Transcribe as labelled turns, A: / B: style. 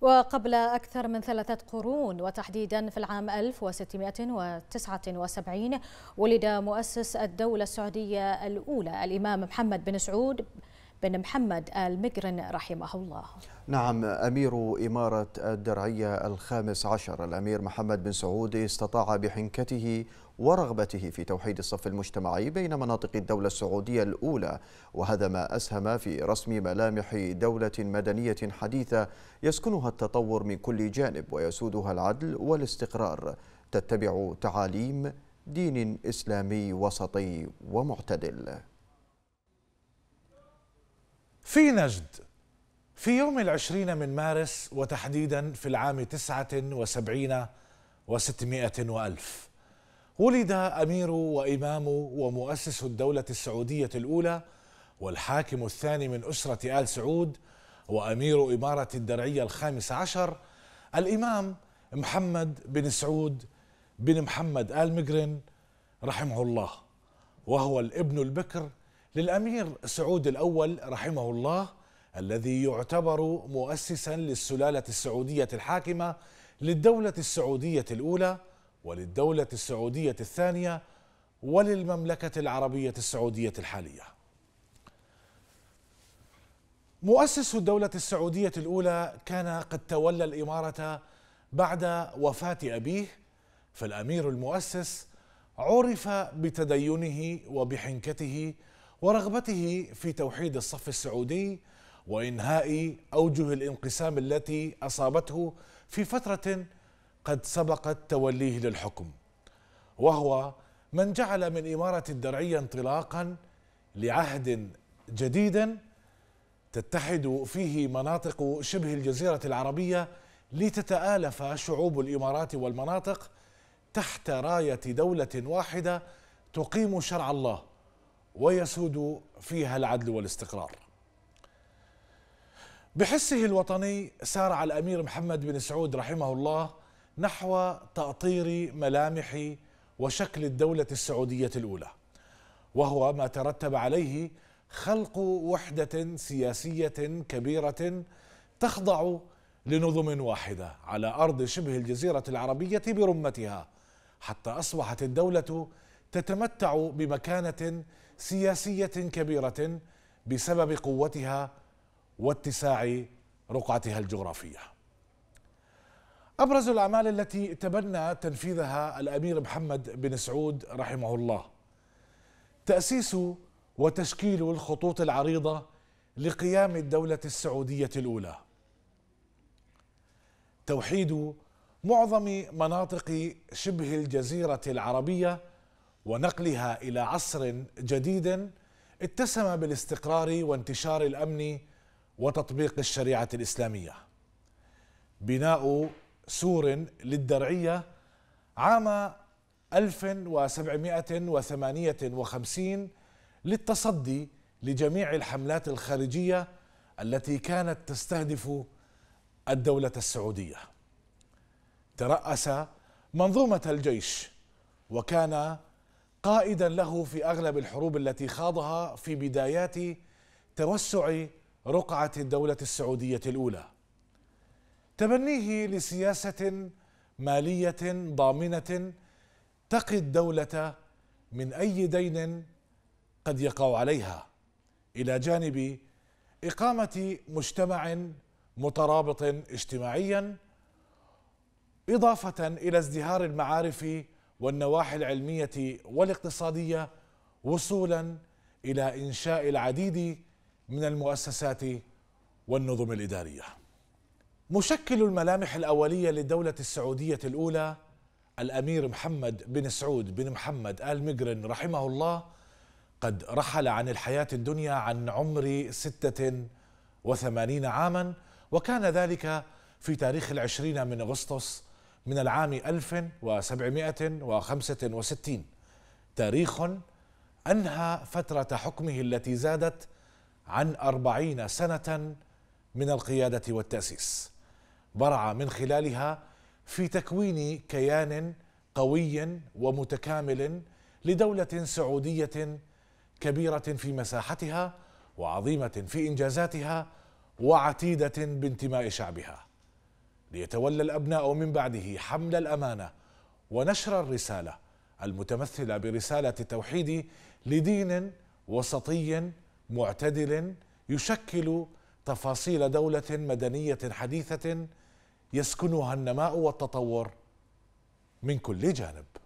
A: وقبل أكثر من ثلاثة قرون وتحديدا في العام 1679 ولد مؤسس الدولة السعودية الأولى الإمام محمد بن سعود بن محمد المقرن رحمه الله
B: نعم أمير إمارة الدرعية الخامس عشر الأمير محمد بن سعود استطاع بحنكته ورغبته في توحيد الصف المجتمعي بين مناطق الدولة السعودية الأولى وهذا ما أسهم في رسم ملامح دولة مدنية حديثة يسكنها التطور من كل جانب ويسودها العدل والاستقرار تتبع تعاليم دين إسلامي وسطي ومعتدل
A: في نجد في يوم العشرين من مارس وتحديدا في العام تسعة وسبعين وستمائة وألف ولد أمير وإمام ومؤسس الدولة السعودية الأولى والحاكم الثاني من أسرة آل سعود وأمير إمارة الدرعية الخامس عشر الإمام محمد بن سعود بن محمد آل مقرن رحمه الله وهو الابن البكر للأمير سعود الأول رحمه الله الذي يعتبر مؤسسا للسلالة السعودية الحاكمة للدولة السعودية الأولى وللدولة السعودية الثانية وللمملكة العربية السعودية الحالية مؤسس الدولة السعودية الأولى كان قد تولى الإمارة بعد وفاة أبيه فالأمير المؤسس عرف بتدينه وبحنكته ورغبته في توحيد الصف السعودي وانهاء اوجه الانقسام التي اصابته في فتره قد سبقت توليه للحكم وهو من جعل من اماره الدرعيه انطلاقا لعهد جديدا تتحد فيه مناطق شبه الجزيره العربيه لتتالف شعوب الامارات والمناطق تحت رايه دوله واحده تقيم شرع الله ويسود فيها العدل والاستقرار بحسه الوطني سارع الامير محمد بن سعود رحمه الله نحو تاطير ملامح وشكل الدوله السعوديه الاولى وهو ما ترتب عليه خلق وحده سياسيه كبيره تخضع لنظم واحده على ارض شبه الجزيره العربيه برمتها حتى اصبحت الدوله تتمتع بمكانه سياسيه كبيره بسبب قوتها واتساع رقعتها الجغرافيه. ابرز الاعمال التي تبنى تنفيذها الامير محمد بن سعود رحمه الله تاسيس وتشكيل الخطوط العريضه لقيام الدوله السعوديه الاولى. توحيد معظم مناطق شبه الجزيره العربيه ونقلها إلى عصر جديد اتسم بالاستقرار وانتشار الأمن وتطبيق الشريعة الإسلامية بناء سور للدرعية عام 1758 للتصدي لجميع الحملات الخارجية التي كانت تستهدف الدولة السعودية ترأس منظومة الجيش وكان قائدا له في اغلب الحروب التي خاضها في بدايات توسع رقعه الدوله السعوديه الاولى تبنيه لسياسه ماليه ضامنه تقي الدوله من اي دين قد يقع عليها الى جانب اقامه مجتمع مترابط اجتماعيا اضافه الى ازدهار المعارف والنواحي العلميه والاقتصاديه وصولا الى انشاء العديد من المؤسسات والنظم الاداريه. مشكل الملامح الاوليه للدوله السعوديه الاولى الامير محمد بن سعود بن محمد ال مقرن رحمه الله قد رحل عن الحياه الدنيا عن عمر سته وثمانين عاما وكان ذلك في تاريخ العشرين من أغسطس من العام 1765 تاريخ أنهى فترة حكمه التي زادت عن أربعين سنة من القيادة والتأسيس برع من خلالها في تكوين كيان قوي ومتكامل لدولة سعودية كبيرة في مساحتها وعظيمة في إنجازاتها وعتيدة بانتماء شعبها ليتولى الأبناء من بعده حمل الأمانة ونشر الرسالة المتمثلة برسالة التوحيد لدين وسطي معتدل يشكل تفاصيل دولة مدنية حديثة
B: يسكنها النماء والتطور من كل جانب